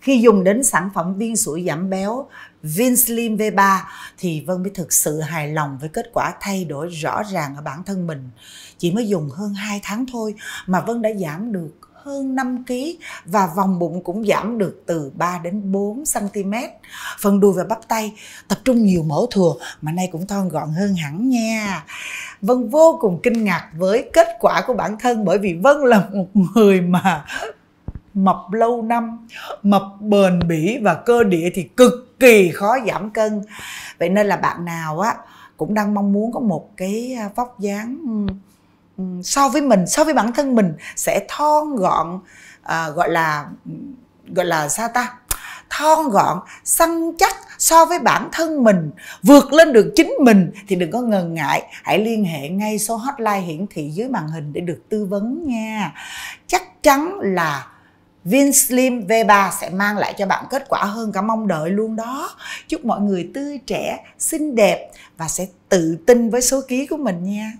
khi dùng đến sản phẩm viên sủi giảm béo Vinslim V3 thì Vân mới thực sự hài lòng với kết quả thay đổi rõ ràng ở bản thân mình. Chỉ mới dùng hơn 2 tháng thôi mà Vân đã giảm được hơn 5 kg và vòng bụng cũng giảm được từ 3 đến 4 cm. Phần đùi và bắp tay tập trung nhiều mỡ thừa mà nay cũng thon gọn hơn hẳn nha. Vân vô cùng kinh ngạc với kết quả của bản thân bởi vì Vân là một người mà mập lâu năm mập bền bỉ và cơ địa thì cực kỳ khó giảm cân vậy nên là bạn nào á cũng đang mong muốn có một cái à, vóc dáng so với mình so với bản thân mình sẽ thon gọn à, gọi là gọi là sao ta thon gọn săn chắc so với bản thân mình vượt lên được chính mình thì đừng có ngần ngại hãy liên hệ ngay số hotline hiển thị dưới màn hình để được tư vấn nha chắc chắn là Vinslim V3 sẽ mang lại cho bạn kết quả hơn cả mong đợi luôn đó. Chúc mọi người tươi trẻ, xinh đẹp và sẽ tự tin với số ký của mình nha.